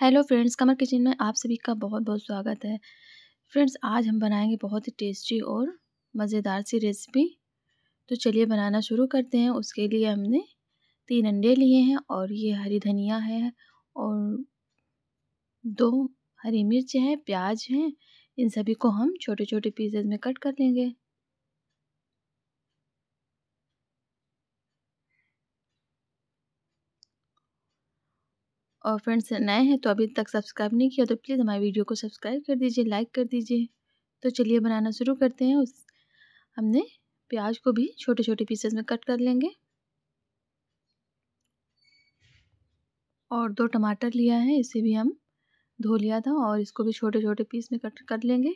Hello friends कमर kitchen में आप सभी का बहुत बहुत स्वागत है फ्रेंड्स आज हम बनाएंगे बहुत ही टेस्टी और मज़ेदार सी रेसिपी तो चलिए बनाना शुरू करते हैं उसके लिए हमने तीन अंडे लिए हैं और ये हरी धनिया है और दो हरी मिर्च है प्याज हैं इन सभी को हम छोटे छोटे पीसेज में कट कर लेंगे और फ्रेंड्स नए हैं तो अभी तक सब्सक्राइब नहीं किया तो प्लीज़ हमारी वीडियो को सब्सक्राइब कर दीजिए लाइक कर दीजिए तो चलिए बनाना शुरू करते हैं उस हमने प्याज को भी छोटे छोटे पीसेस में कट कर लेंगे और दो टमाटर लिया है इसे भी हम धो लिया था और इसको भी छोटे छोटे पीस में कट कर लेंगे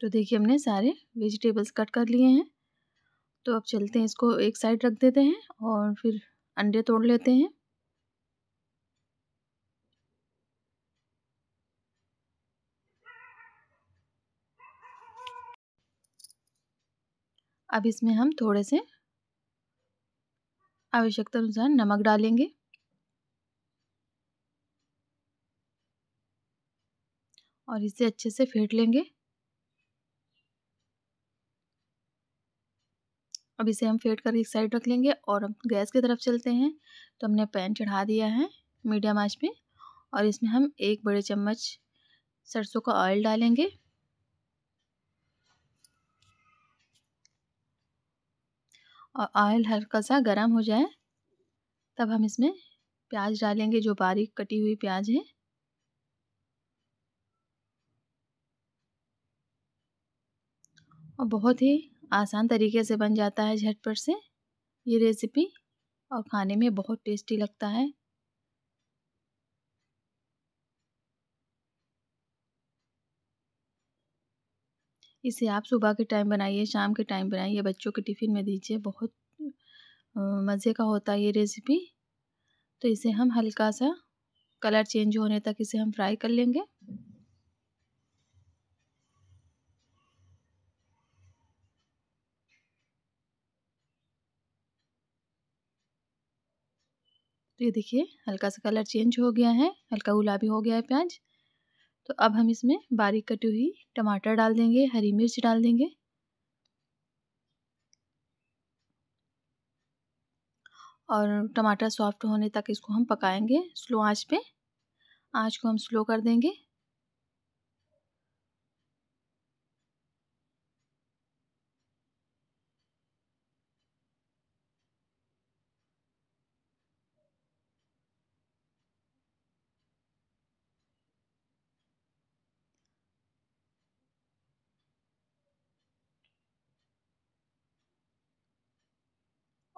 तो देखिए हमने सारे वेजिटेबल्स कट कर लिए हैं तो अब चलते हैं इसको एक साइड रख देते हैं और फिर अंडे तोड़ लेते हैं अब इसमें हम थोड़े से आवश्यकता अनुसार नमक डालेंगे और इसे अच्छे से फेंट लेंगे अब इसे हम फेड कर एक साइड रख लेंगे और अब गैस की तरफ चलते हैं तो हमने पैन चढ़ा दिया है मीडियम आंच पे और इसमें हम एक बड़े चम्मच सरसों का ऑयल डालेंगे और ऑयल हल्का सा गर्म हो जाए तब हम इसमें प्याज डालेंगे जो बारीक कटी हुई प्याज है और बहुत ही आसान तरीके से बन जाता है झटपट से ये रेसिपी और खाने में बहुत टेस्टी लगता है इसे आप सुबह के टाइम बनाइए शाम के टाइम बनाइए बच्चों के टिफ़िन में दीजिए बहुत मज़े का होता है ये रेसिपी तो इसे हम हल्का सा कलर चेंज होने तक इसे हम फ्राई कर लेंगे तो ये देखिए हल्का सा कलर चेंज हो गया है हल्का गुलाबी हो गया है प्याज तो अब हम इसमें बारीक कटी हुई टमाटर डाल देंगे हरी मिर्च डाल देंगे और टमाटर सॉफ्ट होने तक इसको हम पकाएंगे स्लो आंच पे आंच को हम स्लो कर देंगे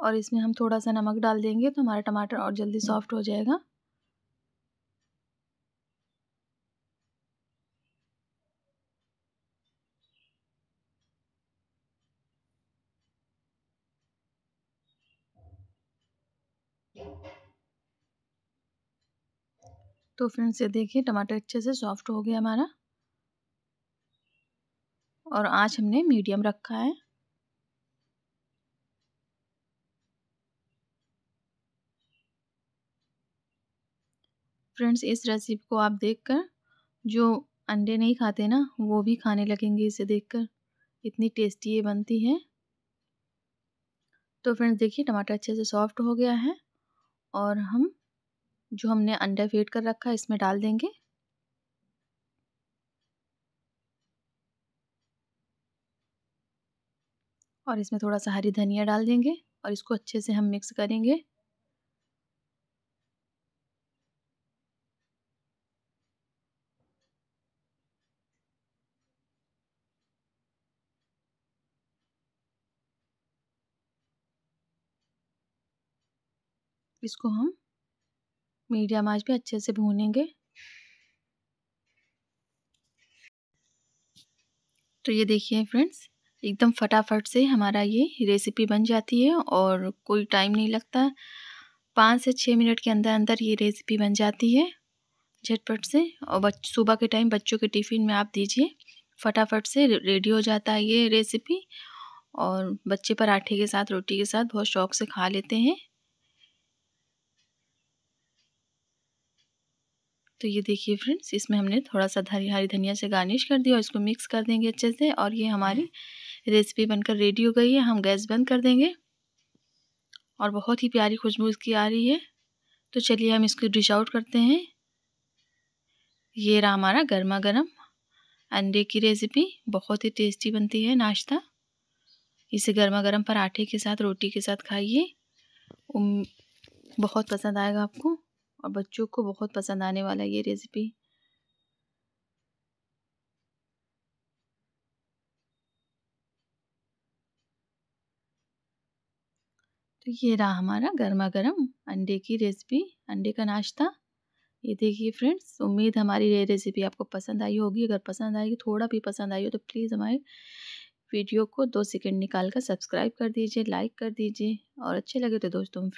और इसमें हम थोड़ा सा नमक डाल देंगे तो हमारा टमाटर और जल्दी सॉफ्ट हो जाएगा तो फ्रेंड्स ये देखिए टमाटर अच्छे से सॉफ्ट हो गया हमारा और आँच हमने मीडियम रखा है फ्रेंड्स इस रेसिपी को आप देखकर जो अंडे नहीं खाते ना वो भी खाने लगेंगे इसे देखकर इतनी टेस्टी ये बनती है तो फ्रेंड्स देखिए टमाटर अच्छे से सॉफ्ट हो गया है और हम जो हमने अंडा फेट कर रखा है इसमें डाल देंगे और इसमें थोड़ा सा हरी धनिया डाल देंगे और इसको अच्छे से हम मिक्स करेंगे इसको हम मीडियम आज पे अच्छे से भूनेंगे तो ये देखिए फ्रेंड्स एकदम फटाफट से हमारा ये रेसिपी बन जाती है और कोई टाइम नहीं लगता पाँच से छः मिनट के अंदर अंदर ये रेसिपी बन जाती है झटपट से और बच सुबह के टाइम बच्चों के टिफ़िन में आप दीजिए फटाफट से रेडी हो जाता है ये रेसिपी और बच्चे पराठे के साथ रोटी के साथ बहुत शौक से खा लेते हैं तो ये देखिए फ्रेंड्स इसमें हमने थोड़ा सा हरी हरी धनिया से गार्निश कर दिया और इसको मिक्स कर देंगे अच्छे से और ये हमारी रेसिपी हम्म। बनकर रेडी हो गई है हम गैस बंद कर देंगे और बहुत ही प्यारी खुशबू इसकी आ रही है तो चलिए हम इसको डिश आउट करते हैं ये रहा हमारा गर्मा गर्म अंडे की रेसिपी बहुत ही टेस्टी बनती है नाश्ता इसे गर्मा गर्म पराठे के साथ रोटी के साथ खाइए बहुत पसंद आएगा आपको और बच्चों को बहुत पसंद आने वाला है ये रेसिपी तो ये रहा हमारा गर्मा गर्म अंडे की रेसिपी अंडे का नाश्ता ये देखिए फ्रेंड्स उम्मीद हमारी ये रेसिपी आपको पसंद आई होगी अगर पसंद आई थोड़ा भी पसंद आई हो तो प्लीज़ हमारे वीडियो को दो सेकंड निकाल कर सब्सक्राइब कर दीजिए लाइक कर दीजिए और अच्छे लगे तो दोस्तों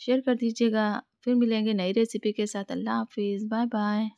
शेयर कर दीजिएगा फिर मिलेंगे नई रेसिपी के साथ अल्लाह हाफिज़ बाय बाय